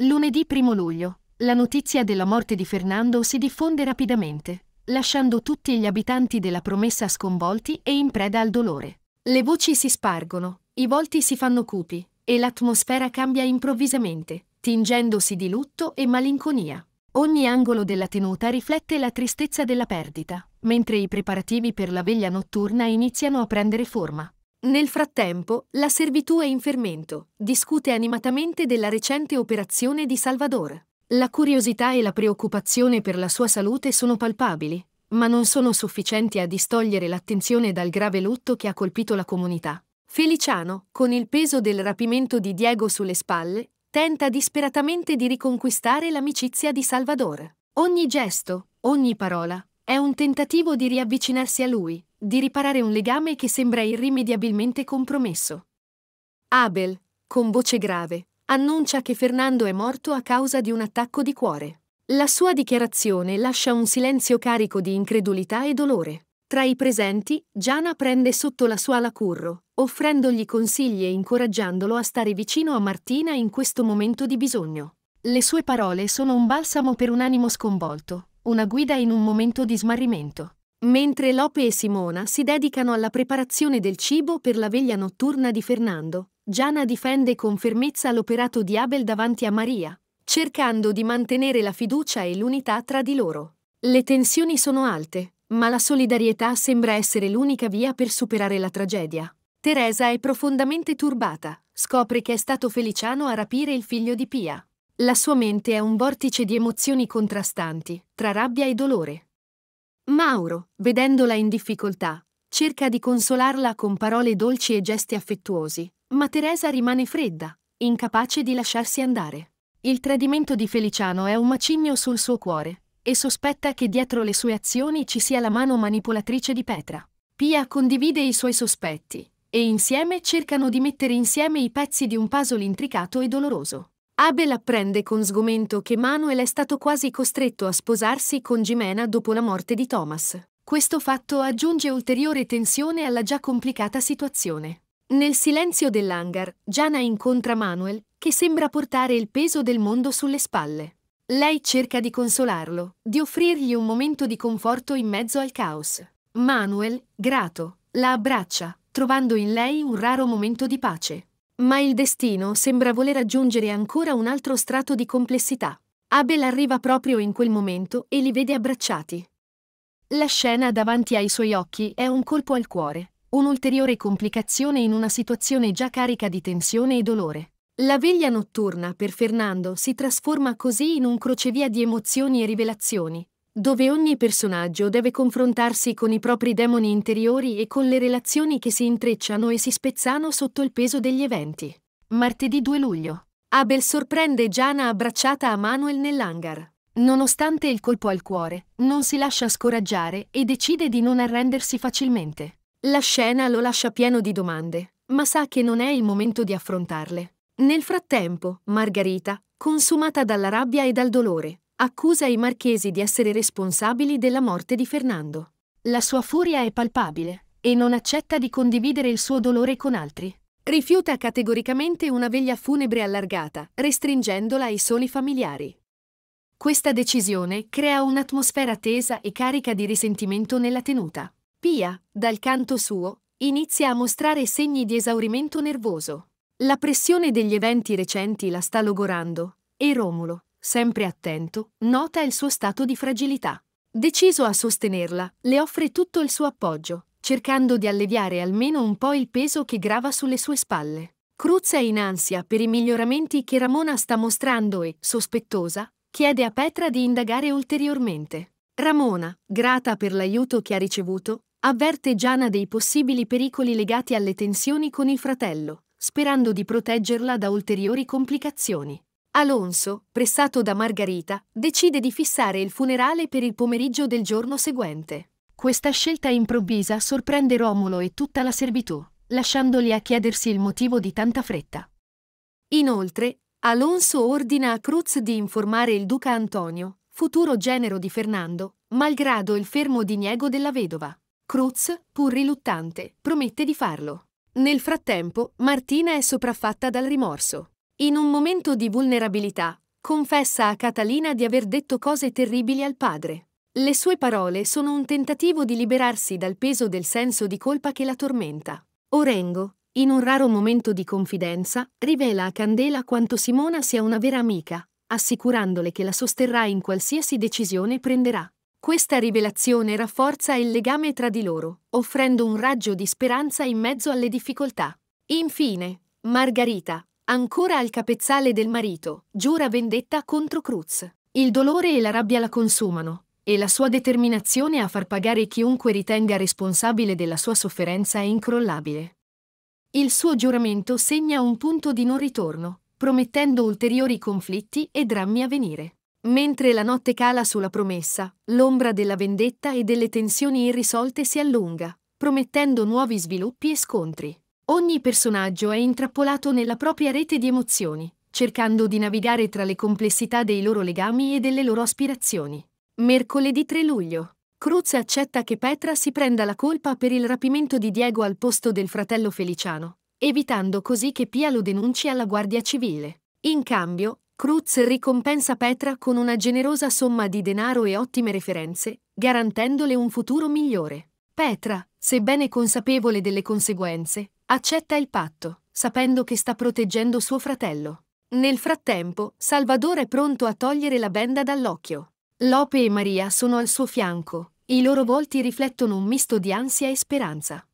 Lunedì 1 luglio, la notizia della morte di Fernando si diffonde rapidamente, lasciando tutti gli abitanti della promessa sconvolti e in preda al dolore. Le voci si spargono, i volti si fanno cupi e l'atmosfera cambia improvvisamente, tingendosi di lutto e malinconia. Ogni angolo della tenuta riflette la tristezza della perdita, mentre i preparativi per la veglia notturna iniziano a prendere forma. Nel frattempo, la servitù è in fermento, discute animatamente della recente operazione di Salvador. La curiosità e la preoccupazione per la sua salute sono palpabili, ma non sono sufficienti a distogliere l'attenzione dal grave lutto che ha colpito la comunità. Feliciano, con il peso del rapimento di Diego sulle spalle, tenta disperatamente di riconquistare l'amicizia di Salvador. Ogni gesto, ogni parola, è un tentativo di riavvicinarsi a lui, di riparare un legame che sembra irrimediabilmente compromesso. Abel, con voce grave, annuncia che Fernando è morto a causa di un attacco di cuore. La sua dichiarazione lascia un silenzio carico di incredulità e dolore. Tra i presenti, Giana prende sotto la sua ala Curro, offrendogli consigli e incoraggiandolo a stare vicino a Martina in questo momento di bisogno. Le sue parole sono un balsamo per un animo sconvolto, una guida in un momento di smarrimento mentre Lope e Simona si dedicano alla preparazione del cibo per la veglia notturna di Fernando. Giana difende con fermezza l'operato di Abel davanti a Maria, cercando di mantenere la fiducia e l'unità tra di loro. Le tensioni sono alte, ma la solidarietà sembra essere l'unica via per superare la tragedia. Teresa è profondamente turbata, scopre che è stato Feliciano a rapire il figlio di Pia. La sua mente è un vortice di emozioni contrastanti, tra rabbia e dolore. Mauro, vedendola in difficoltà, cerca di consolarla con parole dolci e gesti affettuosi, ma Teresa rimane fredda, incapace di lasciarsi andare. Il tradimento di Feliciano è un macigno sul suo cuore, e sospetta che dietro le sue azioni ci sia la mano manipolatrice di Petra. Pia condivide i suoi sospetti, e insieme cercano di mettere insieme i pezzi di un puzzle intricato e doloroso. Abel apprende con sgomento che Manuel è stato quasi costretto a sposarsi con Jimena dopo la morte di Thomas. Questo fatto aggiunge ulteriore tensione alla già complicata situazione. Nel silenzio dell'hangar, Gianna incontra Manuel, che sembra portare il peso del mondo sulle spalle. Lei cerca di consolarlo, di offrirgli un momento di conforto in mezzo al caos. Manuel, grato, la abbraccia, trovando in lei un raro momento di pace. Ma il destino sembra voler aggiungere ancora un altro strato di complessità. Abel arriva proprio in quel momento e li vede abbracciati. La scena davanti ai suoi occhi è un colpo al cuore, un'ulteriore complicazione in una situazione già carica di tensione e dolore. La veglia notturna per Fernando si trasforma così in un crocevia di emozioni e rivelazioni, dove ogni personaggio deve confrontarsi con i propri demoni interiori e con le relazioni che si intrecciano e si spezzano sotto il peso degli eventi. Martedì 2 luglio. Abel sorprende Gianna abbracciata a Manuel nell'hangar. Nonostante il colpo al cuore, non si lascia scoraggiare e decide di non arrendersi facilmente. La scena lo lascia pieno di domande, ma sa che non è il momento di affrontarle. Nel frattempo, Margherita, consumata dalla rabbia e dal dolore, accusa i marchesi di essere responsabili della morte di Fernando. La sua furia è palpabile e non accetta di condividere il suo dolore con altri. Rifiuta categoricamente una veglia funebre allargata, restringendola ai soli familiari. Questa decisione crea un'atmosfera tesa e carica di risentimento nella tenuta. Pia, dal canto suo, inizia a mostrare segni di esaurimento nervoso. La pressione degli eventi recenti la sta logorando e Romulo, sempre attento, nota il suo stato di fragilità. Deciso a sostenerla, le offre tutto il suo appoggio, cercando di alleviare almeno un po' il peso che grava sulle sue spalle. Cruz è in ansia per i miglioramenti che Ramona sta mostrando e, sospettosa, chiede a Petra di indagare ulteriormente. Ramona, grata per l'aiuto che ha ricevuto, avverte Giana dei possibili pericoli legati alle tensioni con il fratello, sperando di proteggerla da ulteriori complicazioni. Alonso, pressato da Margarita, decide di fissare il funerale per il pomeriggio del giorno seguente. Questa scelta improvvisa sorprende Romolo e tutta la servitù, lasciandoli a chiedersi il motivo di tanta fretta. Inoltre, Alonso ordina a Cruz di informare il duca Antonio, futuro genero di Fernando, malgrado il fermo diniego della vedova. Cruz, pur riluttante, promette di farlo. Nel frattempo, Martina è sopraffatta dal rimorso. In un momento di vulnerabilità, confessa a Catalina di aver detto cose terribili al padre. Le sue parole sono un tentativo di liberarsi dal peso del senso di colpa che la tormenta. Orengo, in un raro momento di confidenza, rivela a Candela quanto Simona sia una vera amica, assicurandole che la sosterrà in qualsiasi decisione prenderà. Questa rivelazione rafforza il legame tra di loro, offrendo un raggio di speranza in mezzo alle difficoltà. Infine, Margarita, Ancora al capezzale del marito, giura vendetta contro Cruz. Il dolore e la rabbia la consumano, e la sua determinazione a far pagare chiunque ritenga responsabile della sua sofferenza è incrollabile. Il suo giuramento segna un punto di non ritorno, promettendo ulteriori conflitti e drammi a venire. Mentre la notte cala sulla promessa, l'ombra della vendetta e delle tensioni irrisolte si allunga, promettendo nuovi sviluppi e scontri. Ogni personaggio è intrappolato nella propria rete di emozioni, cercando di navigare tra le complessità dei loro legami e delle loro aspirazioni. Mercoledì 3 luglio. Cruz accetta che Petra si prenda la colpa per il rapimento di Diego al posto del fratello Feliciano, evitando così che Pia lo denunci alla Guardia Civile. In cambio, Cruz ricompensa Petra con una generosa somma di denaro e ottime referenze, garantendole un futuro migliore. Petra, sebbene consapevole delle conseguenze, accetta il patto, sapendo che sta proteggendo suo fratello. Nel frattempo, Salvador è pronto a togliere la benda dall'occhio. Lope e Maria sono al suo fianco, i loro volti riflettono un misto di ansia e speranza.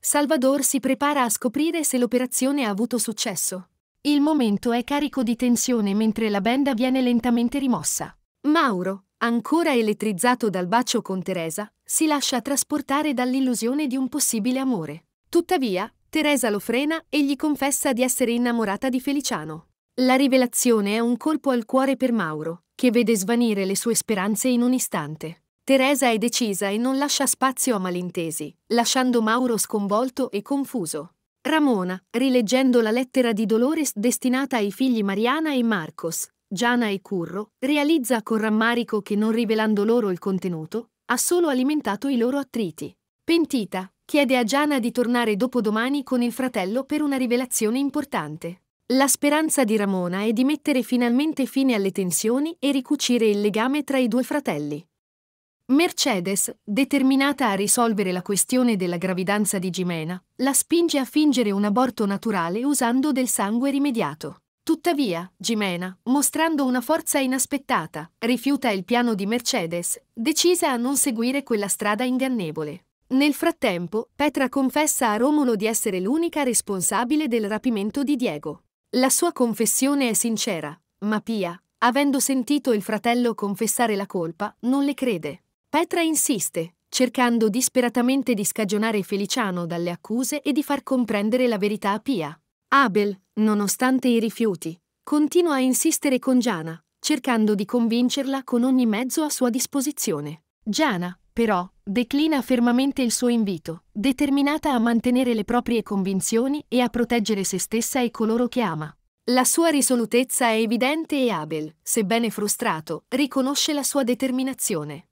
Salvador si prepara a scoprire se l'operazione ha avuto successo. Il momento è carico di tensione mentre la benda viene lentamente rimossa. Mauro, ancora elettrizzato dal bacio con Teresa, si lascia trasportare dall'illusione di un possibile amore. Tuttavia, Teresa lo frena e gli confessa di essere innamorata di Feliciano. La rivelazione è un colpo al cuore per Mauro, che vede svanire le sue speranze in un istante. Teresa è decisa e non lascia spazio a malintesi, lasciando Mauro sconvolto e confuso. Ramona, rileggendo la lettera di Dolores destinata ai figli Mariana e Marcos, Giana e Curro, realizza con rammarico che non rivelando loro il contenuto, ha solo alimentato i loro attriti. Pentita, chiede a Giana di tornare dopodomani con il fratello per una rivelazione importante. La speranza di Ramona è di mettere finalmente fine alle tensioni e ricucire il legame tra i due fratelli. Mercedes, determinata a risolvere la questione della gravidanza di Jimena, la spinge a fingere un aborto naturale usando del sangue rimediato. Tuttavia, Jimena, mostrando una forza inaspettata, rifiuta il piano di Mercedes, decisa a non seguire quella strada ingannevole. Nel frattempo, Petra confessa a Romolo di essere l'unica responsabile del rapimento di Diego. La sua confessione è sincera, ma Pia, avendo sentito il fratello confessare la colpa, non le crede. Petra insiste, cercando disperatamente di scagionare Feliciano dalle accuse e di far comprendere la verità a Pia. Abel, nonostante i rifiuti, continua a insistere con Giana, cercando di convincerla con ogni mezzo a sua disposizione. Giana, però, declina fermamente il suo invito, determinata a mantenere le proprie convinzioni e a proteggere se stessa e coloro che ama. La sua risolutezza è evidente e Abel, sebbene frustrato, riconosce la sua determinazione.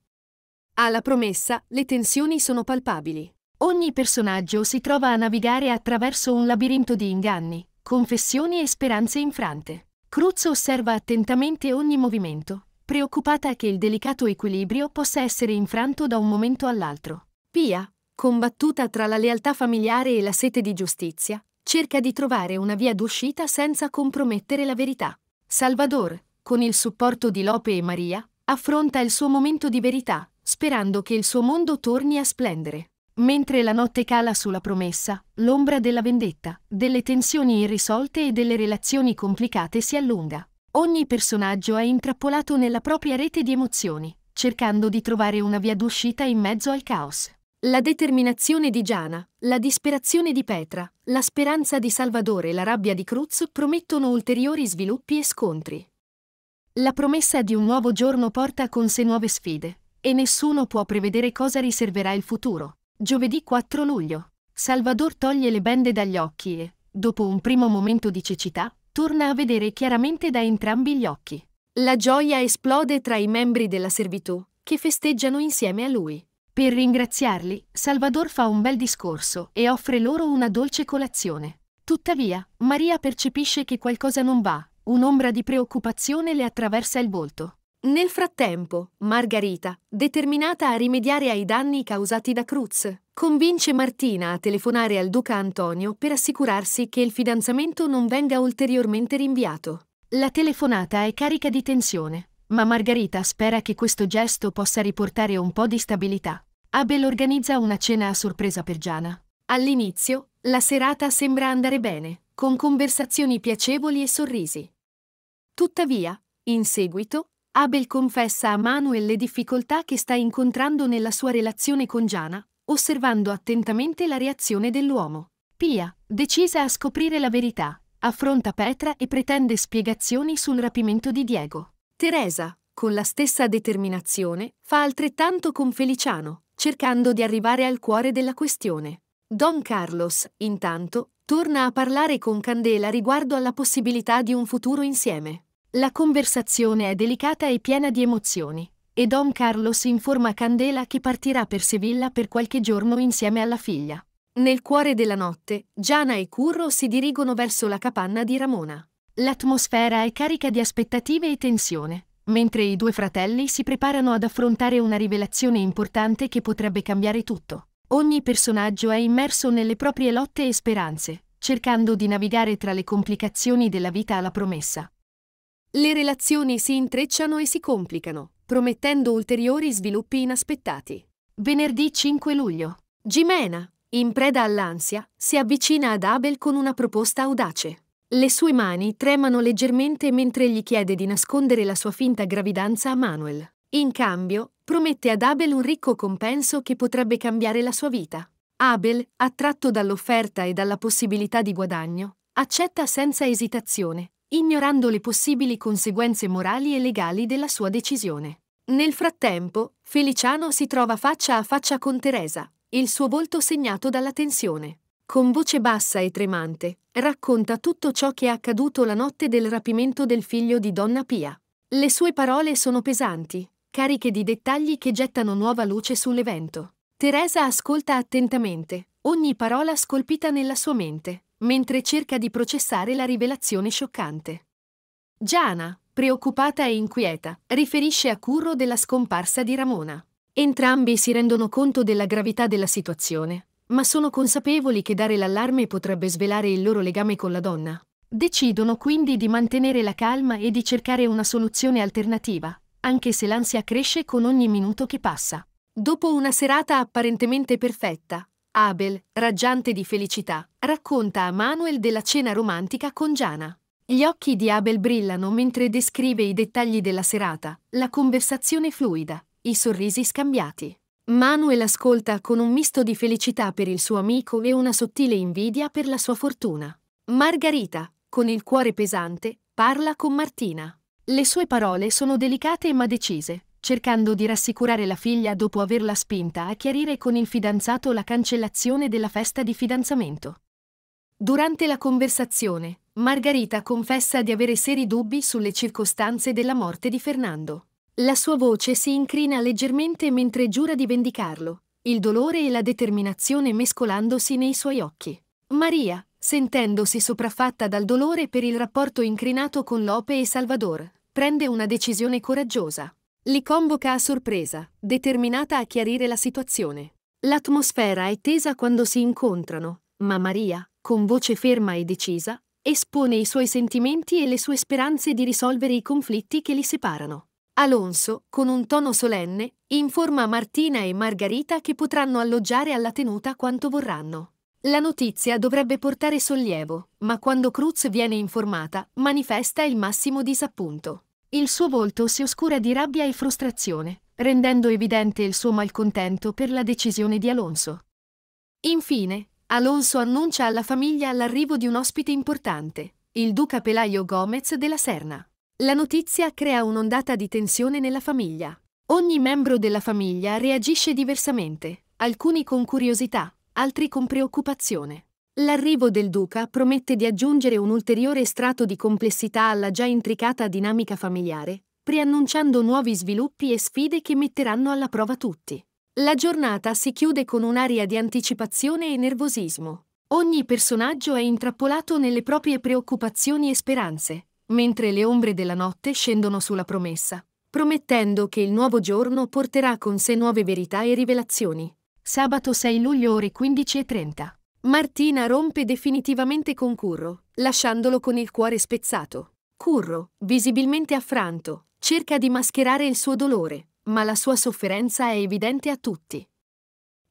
Alla promessa, le tensioni sono palpabili. Ogni personaggio si trova a navigare attraverso un labirinto di inganni, confessioni e speranze infrante. Cruz osserva attentamente ogni movimento, preoccupata che il delicato equilibrio possa essere infranto da un momento all'altro. Pia, combattuta tra la lealtà familiare e la sete di giustizia, cerca di trovare una via d'uscita senza compromettere la verità. Salvador, con il supporto di Lope e Maria, affronta il suo momento di verità, sperando che il suo mondo torni a splendere. Mentre la notte cala sulla promessa, l'ombra della vendetta, delle tensioni irrisolte e delle relazioni complicate si allunga. Ogni personaggio è intrappolato nella propria rete di emozioni, cercando di trovare una via d'uscita in mezzo al caos. La determinazione di Giana, la disperazione di Petra, la speranza di Salvatore e la rabbia di Cruz promettono ulteriori sviluppi e scontri. La promessa di un nuovo giorno porta con sé nuove sfide, e nessuno può prevedere cosa riserverà il futuro. Giovedì 4 luglio, Salvador toglie le bende dagli occhi e, dopo un primo momento di cecità, torna a vedere chiaramente da entrambi gli occhi. La gioia esplode tra i membri della servitù, che festeggiano insieme a lui. Per ringraziarli, Salvador fa un bel discorso e offre loro una dolce colazione. Tuttavia, Maria percepisce che qualcosa non va, un'ombra di preoccupazione le attraversa il volto. Nel frattempo, Margarita, determinata a rimediare ai danni causati da Cruz, convince Martina a telefonare al duca Antonio per assicurarsi che il fidanzamento non venga ulteriormente rinviato. La telefonata è carica di tensione, ma Margarita spera che questo gesto possa riportare un po' di stabilità. Abel organizza una cena a sorpresa per Giana. All'inizio, la serata sembra andare bene, con conversazioni piacevoli e sorrisi. Tuttavia, in seguito, Abel confessa a Manuel le difficoltà che sta incontrando nella sua relazione con Giana, osservando attentamente la reazione dell'uomo. Pia, decisa a scoprire la verità, affronta Petra e pretende spiegazioni sul rapimento di Diego. Teresa, con la stessa determinazione, fa altrettanto con Feliciano, cercando di arrivare al cuore della questione. Don Carlos, intanto, torna a parlare con Candela riguardo alla possibilità di un futuro insieme. La conversazione è delicata e piena di emozioni, e Don Carlos informa Candela che partirà per Sevilla per qualche giorno insieme alla figlia. Nel cuore della notte, Giana e Curro si dirigono verso la capanna di Ramona. L'atmosfera è carica di aspettative e tensione, mentre i due fratelli si preparano ad affrontare una rivelazione importante che potrebbe cambiare tutto. Ogni personaggio è immerso nelle proprie lotte e speranze, cercando di navigare tra le complicazioni della vita alla promessa. Le relazioni si intrecciano e si complicano, promettendo ulteriori sviluppi inaspettati. Venerdì 5 luglio. Jimena, in preda all'ansia, si avvicina ad Abel con una proposta audace. Le sue mani tremano leggermente mentre gli chiede di nascondere la sua finta gravidanza a Manuel. In cambio, promette ad Abel un ricco compenso che potrebbe cambiare la sua vita. Abel, attratto dall'offerta e dalla possibilità di guadagno, accetta senza esitazione, ignorando le possibili conseguenze morali e legali della sua decisione. Nel frattempo, Feliciano si trova faccia a faccia con Teresa, il suo volto segnato dalla tensione. Con voce bassa e tremante, racconta tutto ciò che è accaduto la notte del rapimento del figlio di Donna Pia. Le sue parole sono pesanti, cariche di dettagli che gettano nuova luce sull'evento. Teresa ascolta attentamente, ogni parola scolpita nella sua mente, mentre cerca di processare la rivelazione scioccante. Giana, preoccupata e inquieta, riferisce a Curro della scomparsa di Ramona. Entrambi si rendono conto della gravità della situazione, ma sono consapevoli che dare l'allarme potrebbe svelare il loro legame con la donna. Decidono quindi di mantenere la calma e di cercare una soluzione alternativa, anche se l'ansia cresce con ogni minuto che passa. Dopo una serata apparentemente perfetta, Abel, raggiante di felicità, racconta a Manuel della cena romantica con Giana. Gli occhi di Abel brillano mentre descrive i dettagli della serata, la conversazione fluida, i sorrisi scambiati. Manuel ascolta con un misto di felicità per il suo amico e una sottile invidia per la sua fortuna. Margarita, con il cuore pesante, parla con Martina. Le sue parole sono delicate ma decise, cercando di rassicurare la figlia dopo averla spinta a chiarire con il fidanzato la cancellazione della festa di fidanzamento. Durante la conversazione, Margarita confessa di avere seri dubbi sulle circostanze della morte di Fernando. La sua voce si incrina leggermente mentre giura di vendicarlo, il dolore e la determinazione mescolandosi nei suoi occhi. Maria, sentendosi sopraffatta dal dolore per il rapporto incrinato con Lope e Salvador, prende una decisione coraggiosa. Li convoca a sorpresa, determinata a chiarire la situazione. L'atmosfera è tesa quando si incontrano, ma Maria, con voce ferma e decisa, espone i suoi sentimenti e le sue speranze di risolvere i conflitti che li separano. Alonso, con un tono solenne, informa Martina e Margarita che potranno alloggiare alla tenuta quanto vorranno. La notizia dovrebbe portare sollievo, ma quando Cruz viene informata, manifesta il massimo disappunto. Il suo volto si oscura di rabbia e frustrazione, rendendo evidente il suo malcontento per la decisione di Alonso. Infine, Alonso annuncia alla famiglia l'arrivo di un ospite importante, il duca Pelaio Gomez della Serna. La notizia crea un'ondata di tensione nella famiglia. Ogni membro della famiglia reagisce diversamente, alcuni con curiosità, altri con preoccupazione. L'arrivo del duca promette di aggiungere un ulteriore strato di complessità alla già intricata dinamica familiare, preannunciando nuovi sviluppi e sfide che metteranno alla prova tutti. La giornata si chiude con un'aria di anticipazione e nervosismo. Ogni personaggio è intrappolato nelle proprie preoccupazioni e speranze, mentre le ombre della notte scendono sulla promessa, promettendo che il nuovo giorno porterà con sé nuove verità e rivelazioni. Sabato 6 luglio ore 15.30. Martina rompe definitivamente con Curro, lasciandolo con il cuore spezzato. Curro, visibilmente affranto, cerca di mascherare il suo dolore, ma la sua sofferenza è evidente a tutti.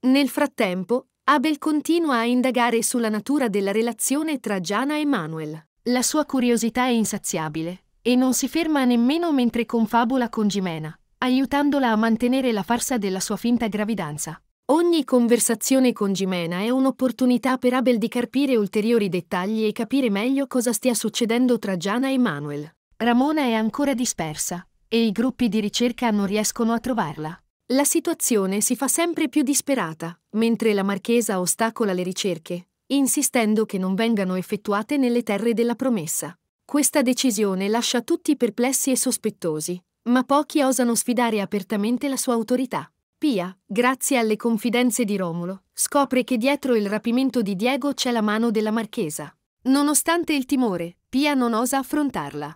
Nel frattempo, Abel continua a indagare sulla natura della relazione tra Giana e Manuel. La sua curiosità è insaziabile e non si ferma nemmeno mentre confabula con Gimena, aiutandola a mantenere la farsa della sua finta gravidanza. Ogni conversazione con Jimena è un'opportunità per Abel di carpire ulteriori dettagli e capire meglio cosa stia succedendo tra Giana e Manuel. Ramona è ancora dispersa e i gruppi di ricerca non riescono a trovarla. La situazione si fa sempre più disperata, mentre la marchesa ostacola le ricerche, insistendo che non vengano effettuate nelle terre della promessa. Questa decisione lascia tutti perplessi e sospettosi, ma pochi osano sfidare apertamente la sua autorità. Pia, grazie alle confidenze di Romolo, scopre che dietro il rapimento di Diego c'è la mano della marchesa. Nonostante il timore, Pia non osa affrontarla.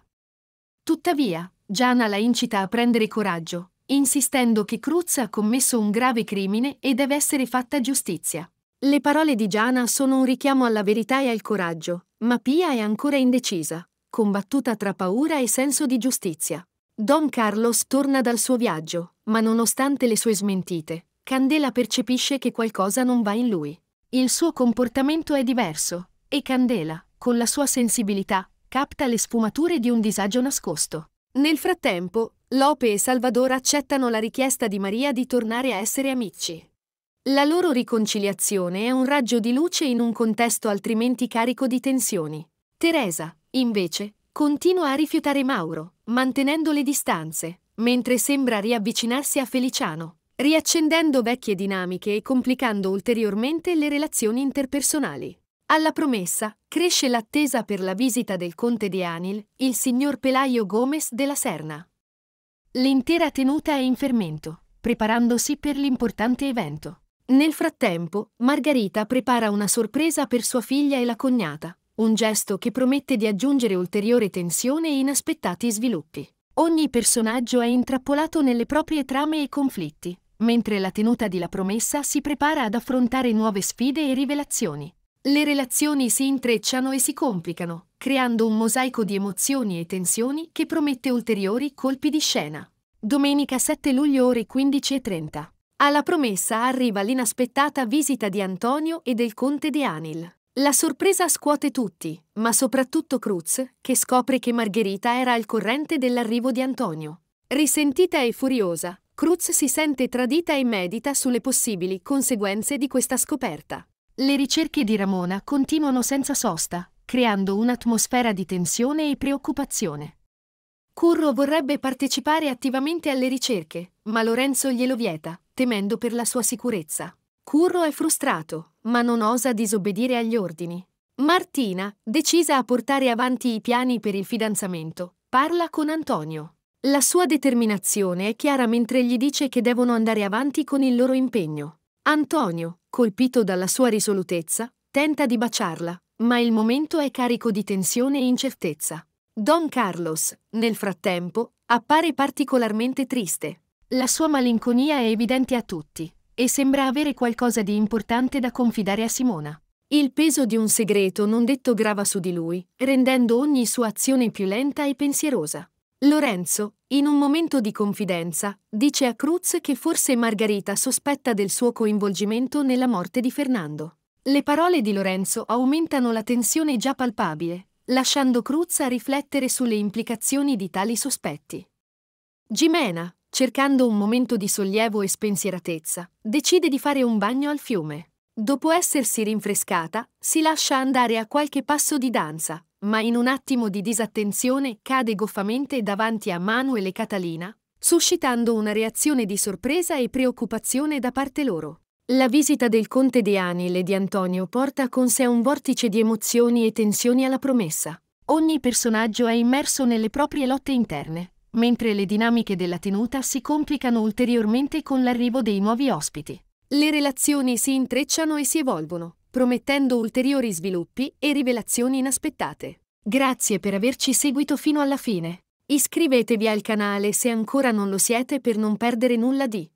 Tuttavia, Giana la incita a prendere coraggio, insistendo che Cruz ha commesso un grave crimine e deve essere fatta giustizia. Le parole di Giana sono un richiamo alla verità e al coraggio, ma Pia è ancora indecisa, combattuta tra paura e senso di giustizia. Don Carlos torna dal suo viaggio, ma nonostante le sue smentite, Candela percepisce che qualcosa non va in lui. Il suo comportamento è diverso, e Candela, con la sua sensibilità, capta le sfumature di un disagio nascosto. Nel frattempo, Lope e Salvador accettano la richiesta di Maria di tornare a essere amici. La loro riconciliazione è un raggio di luce in un contesto altrimenti carico di tensioni. Teresa, invece, continua a rifiutare Mauro, mantenendo le distanze, mentre sembra riavvicinarsi a Feliciano, riaccendendo vecchie dinamiche e complicando ulteriormente le relazioni interpersonali. Alla promessa cresce l'attesa per la visita del conte di Anil, il signor Pelaio Gomez della Serna. L'intera tenuta è in fermento, preparandosi per l'importante evento. Nel frattempo, Margherita prepara una sorpresa per sua figlia e la cognata, un gesto che promette di aggiungere ulteriore tensione e inaspettati sviluppi. Ogni personaggio è intrappolato nelle proprie trame e conflitti, mentre la tenuta di La Promessa si prepara ad affrontare nuove sfide e rivelazioni. Le relazioni si intrecciano e si complicano, creando un mosaico di emozioni e tensioni che promette ulteriori colpi di scena. Domenica 7 luglio ore 15.30. Alla promessa arriva l'inaspettata visita di Antonio e del conte De Anil. La sorpresa scuote tutti, ma soprattutto Cruz, che scopre che Margherita era al corrente dell'arrivo di Antonio. Risentita e furiosa, Cruz si sente tradita e medita sulle possibili conseguenze di questa scoperta. Le ricerche di Ramona continuano senza sosta, creando un'atmosfera di tensione e preoccupazione. Curro vorrebbe partecipare attivamente alle ricerche, ma Lorenzo glielo vieta, temendo per la sua sicurezza. Curro è frustrato, ma non osa disobbedire agli ordini. Martina, decisa a portare avanti i piani per il fidanzamento, parla con Antonio. La sua determinazione è chiara mentre gli dice che devono andare avanti con il loro impegno. Antonio, colpito dalla sua risolutezza, tenta di baciarla, ma il momento è carico di tensione e incertezza. Don Carlos, nel frattempo, appare particolarmente triste. La sua malinconia è evidente a tutti e sembra avere qualcosa di importante da confidare a Simona. Il peso di un segreto non detto grava su di lui, rendendo ogni sua azione più lenta e pensierosa. Lorenzo, in un momento di confidenza, dice a Cruz che forse Margherita sospetta del suo coinvolgimento nella morte di Fernando. Le parole di Lorenzo aumentano la tensione già palpabile, lasciando Cruz a riflettere sulle implicazioni di tali sospetti. Gimena, Cercando un momento di sollievo e spensieratezza, decide di fare un bagno al fiume. Dopo essersi rinfrescata, si lascia andare a qualche passo di danza, ma in un attimo di disattenzione cade goffamente davanti a Manuel e Catalina, suscitando una reazione di sorpresa e preoccupazione da parte loro. La visita del conte di Anil e di Antonio porta con sé un vortice di emozioni e tensioni alla promessa. Ogni personaggio è immerso nelle proprie lotte interne mentre le dinamiche della tenuta si complicano ulteriormente con l'arrivo dei nuovi ospiti. Le relazioni si intrecciano e si evolvono, promettendo ulteriori sviluppi e rivelazioni inaspettate. Grazie per averci seguito fino alla fine. Iscrivetevi al canale se ancora non lo siete per non perdere nulla di